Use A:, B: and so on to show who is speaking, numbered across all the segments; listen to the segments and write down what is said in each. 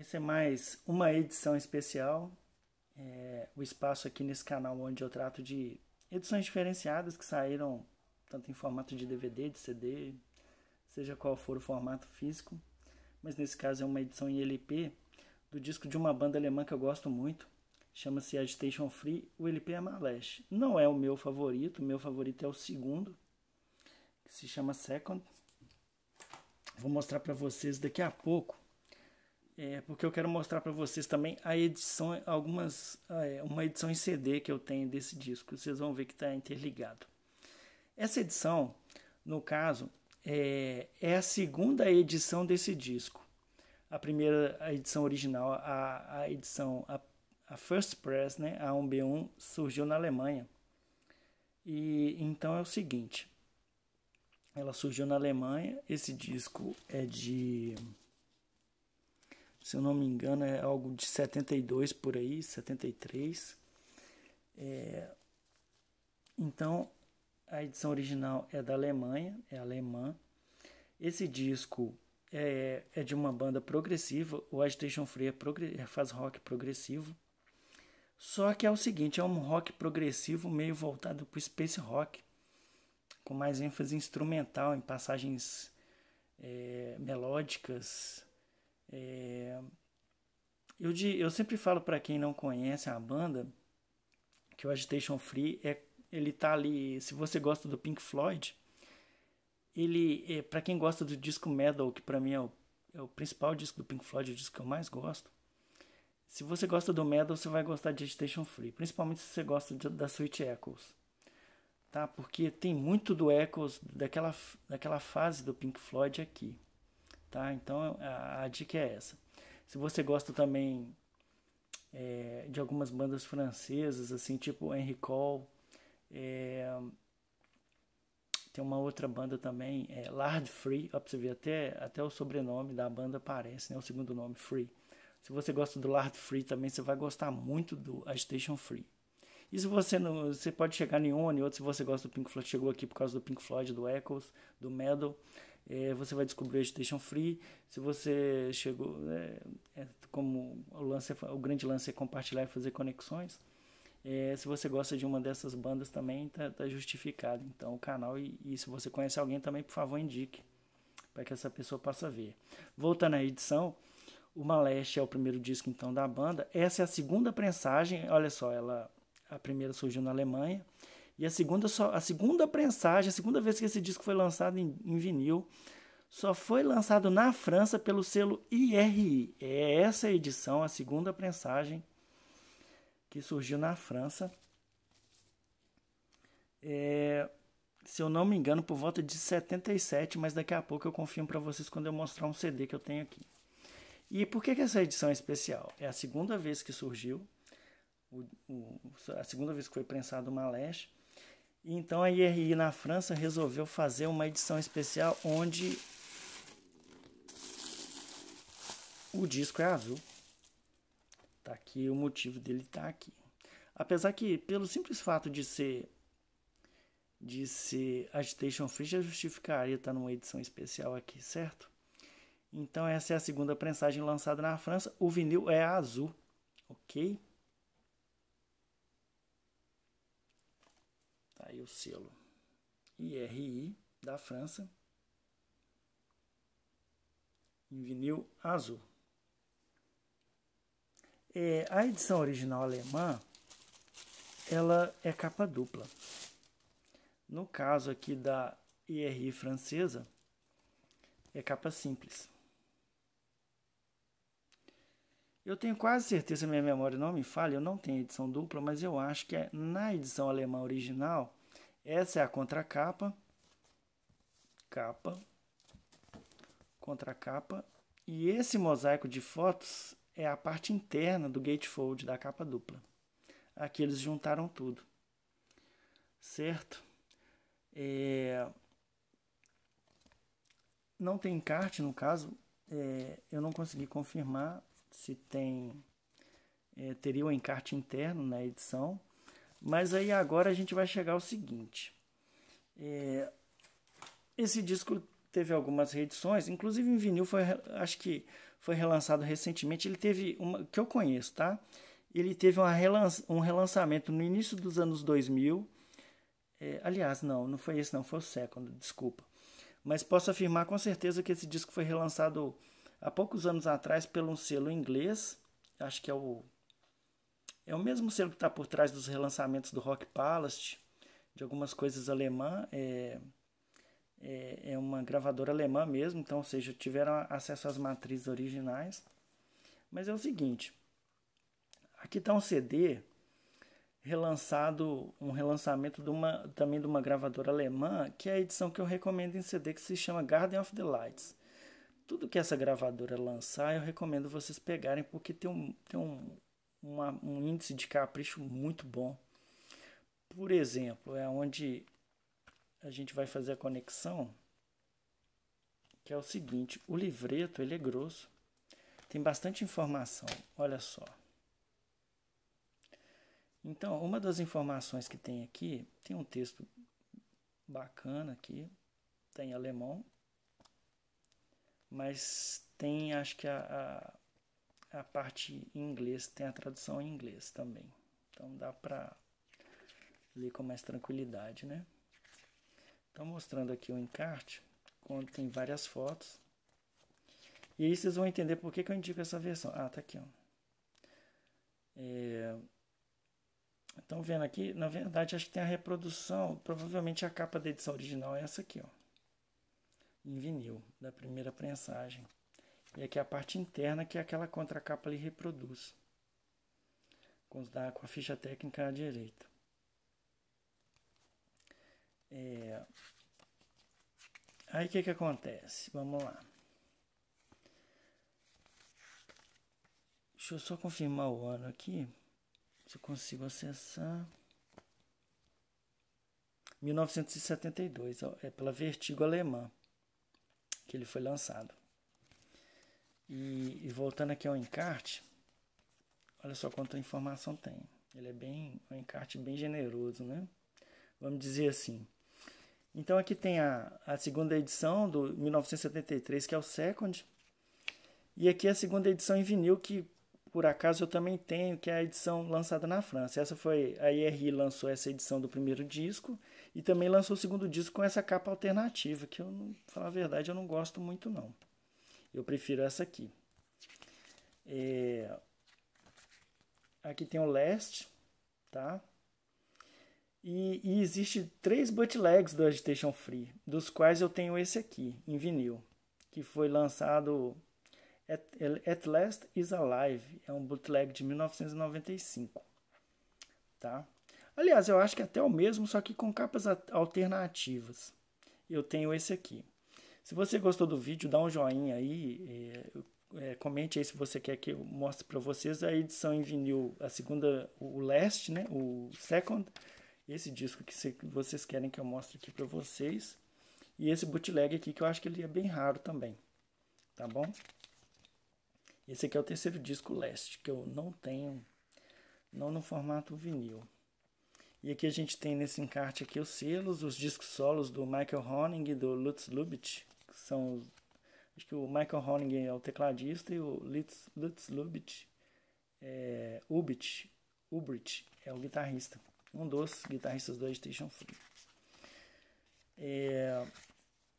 A: Essa é mais uma edição especial. É, o espaço aqui nesse canal onde eu trato de edições diferenciadas que saíram tanto em formato de DVD, de CD, seja qual for o formato físico. Mas nesse caso é uma edição em LP do disco de uma banda alemã que eu gosto muito, chama-se Agitation Free, o LP é Maleste. Não é o meu favorito, o meu favorito é o segundo, que se chama Second. Vou mostrar para vocês daqui a pouco é, porque eu quero mostrar para vocês também a edição, algumas, ah, é, uma edição em CD que eu tenho desse disco. Vocês vão ver que está interligado. Essa edição, no caso, é, é, a segunda edição desse disco. A primeira a edição original, a, a edição, a, a First Press, né, a 1B1, surgiu na Alemanha. E então é o seguinte, ela surgiu na Alemanha, esse disco é de se eu não me engano, é algo de 72 por aí, 73. É, então, a edição original é da Alemanha, é alemã. Esse disco é, é de uma banda progressiva, o Agitation Free é, é faz rock progressivo. Só que é o seguinte, é um rock progressivo meio voltado para o space rock, com mais ênfase instrumental, em passagens é, melódicas, é, eu, de, eu sempre falo para quem não conhece a banda que o Agitation Free é ele tá ali. Se você gosta do Pink Floyd, ele é, para quem gosta do disco metal, que para mim é o, é o principal disco do Pink Floyd, o disco que eu mais gosto. Se você gosta do metal, você vai gostar de Agitation Free, principalmente se você gosta de, da Sweet Echoes tá? Porque tem muito do Echoes daquela, daquela fase do Pink Floyd aqui. Tá? Então a, a dica é essa. Se você gosta também é, de algumas bandas francesas, assim, tipo Henry Cole, é, tem uma outra banda também, é Lard Free, ó, pra você ver, até, até o sobrenome da banda aparece, né? O segundo nome, Free. Se você gosta do Lard Free também, você vai gostar muito do Agitation Free. E se você não. Você pode chegar em um em outro, se você gosta do Pink Floyd, chegou aqui por causa do Pink Floyd, do Echoes, do Metal. É, você vai descobrir a Agitation Free. Se você chegou. É, é, como o, lance, o grande lance é compartilhar e fazer conexões. Eh, se você gosta de uma dessas bandas também, tá, tá justificado. Então o canal. E, e se você conhece alguém também, por favor, indique. Para que essa pessoa possa ver. Voltando à edição. O Maleste é o primeiro disco então da banda. Essa é a segunda prensagem. Olha só, ela a primeira surgiu na Alemanha. E a segunda, só, a segunda prensagem, a segunda vez que esse disco foi lançado em, em vinil, só foi lançado na França pelo selo IRI. É essa edição, a segunda prensagem que surgiu na França. É, se eu não me engano, por volta de 77, mas daqui a pouco eu confio para vocês quando eu mostrar um CD que eu tenho aqui. E por que, que essa edição é especial? É a segunda vez que surgiu, o, o, a segunda vez que foi prensado o Maleste. E então a IRI na França resolveu fazer uma edição especial onde o disco é azul. Tá aqui o motivo dele tá aqui. Apesar que pelo simples fato de ser de ser agitation free já justificaria estar tá numa edição especial aqui, certo? Então essa é a segunda prensagem lançada na França. O vinil é azul, ok? Tá aí o selo IRI da França em vinil azul. É, a edição original alemã ela é capa dupla. No caso aqui da IRI francesa, é capa simples. Eu tenho quase certeza, minha memória não me falha, eu não tenho edição dupla, mas eu acho que é na edição alemã original, essa é a contracapa, capa, contracapa, e esse mosaico de fotos é a parte interna do gatefold da capa dupla. Aqui eles juntaram tudo, certo? É... Não tem encarte no caso, é... eu não consegui confirmar se tem é, teria o um encarte interno na edição. Mas aí agora a gente vai chegar ao seguinte. É, esse disco teve algumas reedições, inclusive em vinil foi, acho que foi relançado recentemente. Ele teve uma que eu conheço, tá? Ele teve relança, um relançamento no início dos anos 2000. É, aliás, não, não foi esse, não, foi o Second, desculpa. Mas posso afirmar com certeza que esse disco foi relançado há poucos anos atrás pelo um selo inglês, acho que é o é o mesmo selo que está por trás dos relançamentos do Rock Palace, de algumas coisas alemã, é, é, é uma gravadora alemã mesmo, então, ou seja, tiveram acesso às matrizes originais. Mas é o seguinte, aqui está um CD relançado, um relançamento de uma, também de uma gravadora alemã, que é a edição que eu recomendo em CD que se chama Garden of the Lights. Tudo que essa gravadora lançar, eu recomendo vocês pegarem, porque tem um, tem um, uma, um índice de capricho muito bom. Por exemplo, é onde a gente vai fazer a conexão, que é o seguinte, o livreto ele é grosso, tem bastante informação, olha só. Então, uma das informações que tem aqui, tem um texto bacana aqui, tem tá alemão, mas tem, acho que a, a, a parte em inglês, tem a tradução em inglês também. Então dá para ler com mais tranquilidade, né? Então mostrando aqui o encarte, quando tem várias fotos. E aí vocês vão entender por que, que eu indico essa versão. Ah, tá aqui, ó. É... Então vendo aqui, na verdade acho que tem a reprodução, provavelmente a capa da edição original é essa aqui, ó em vinil, da primeira prensagem. E aqui a parte interna que é aquela contracapa ali reproduz, com, a ficha técnica à direita. É... Aí o que, que acontece? Vamos lá. Deixa eu só confirmar o ano aqui. Se eu consigo acessar. 1972, é pela Vertigo Alemã que ele foi lançado. E, e voltando aqui ao encarte, olha só quanta informação tem. Ele é bem um encarte bem generoso, né? Vamos dizer assim. Então aqui tem a, a segunda edição do 1973, que é o Second. E aqui a segunda edição em vinil, que por acaso eu também tenho, que é a edição lançada na França. Essa foi a IRI lançou essa edição do primeiro disco e também lançou o segundo disco com essa capa alternativa, que eu, falar a verdade, eu não gosto muito não. Eu prefiro essa aqui. É... Aqui tem o Last, tá? E, e existe três bootlegs do Agitation Free, dos quais eu tenho esse aqui, em vinil, que foi lançado At, At Last Is Alive, é um bootleg de 1995, tá? Aliás, eu acho que até o mesmo, só que com capas alternativas. Eu tenho esse aqui. Se você gostou do vídeo, dá um joinha aí. É, é, comente aí se você quer que eu mostre para vocês a edição em vinil, a segunda, o Last, né? O Second. Esse disco que, que vocês querem que eu mostre aqui para vocês. E esse bootleg aqui, que eu acho que ele é bem raro também. Tá bom? Esse aqui é o terceiro disco Last, que eu não tenho, não no formato vinil. E aqui a gente tem nesse encarte aqui os selos, os discos solos do Michael Honing e do Lutz Lubitsch, que são acho que o Michael Honing é o tecladista e o Lutz, Lutz Lubitsch é, Ubit, Ubrit é o guitarrista, um dos guitarristas do Station Free. É,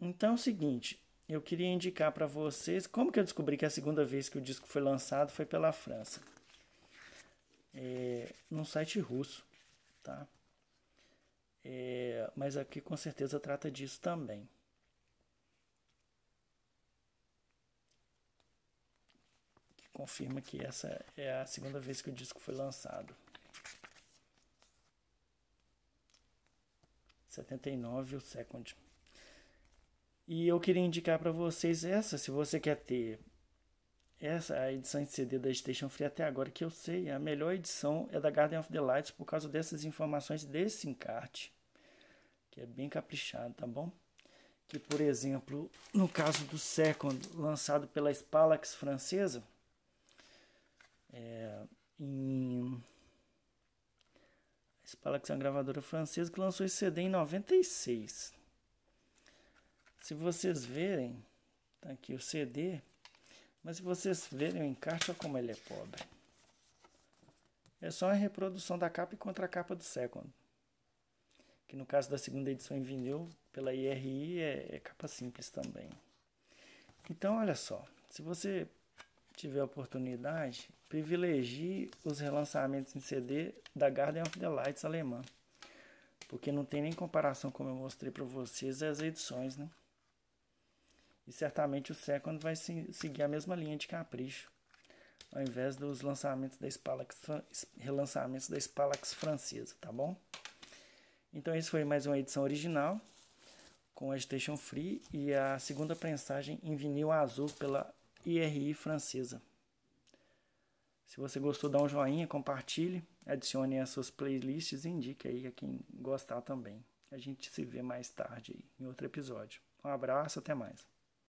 A: então é o seguinte, eu queria indicar para vocês como que eu descobri que a segunda vez que o disco foi lançado foi pela França, é, num site russo tá? É, mas aqui com certeza trata disso também. Que confirma que essa é a segunda vez que o disco foi lançado. 79 o Second. E eu queria indicar para vocês essa, se você quer ter essa é a edição de CD da Station Free até agora que eu sei, é a melhor edição é da Garden of the Lights por causa dessas informações desse encarte, que é bem caprichado, tá bom? Que, por exemplo, no caso do Second, lançado pela Spalax francesa, é, em... A Spalax é uma gravadora francesa que lançou esse CD em 96. Se vocês verem, tá aqui o CD mas se vocês verem o encarte, olha é como ele é pobre. É só uma reprodução da capa e contracapa do Second. Que no caso da segunda edição em vinil, pela IRI, é, é capa simples também. Então, olha só. Se você tiver oportunidade, privilegie os relançamentos em CD da Garden of the Lights alemã. Porque não tem nem comparação, como eu mostrei para vocês, as edições, né? E certamente o Second vai seguir a mesma linha de capricho, ao invés dos lançamentos da Spalax, relançamentos da Spalax francesa, tá bom? Então esse foi mais uma edição original com agitation free e a segunda prensagem em vinil azul pela IRI francesa. Se você gostou, dá um joinha, compartilhe, adicione as suas playlists e indique aí a quem gostar também. A gente se vê mais tarde em outro episódio. Um abraço, até mais.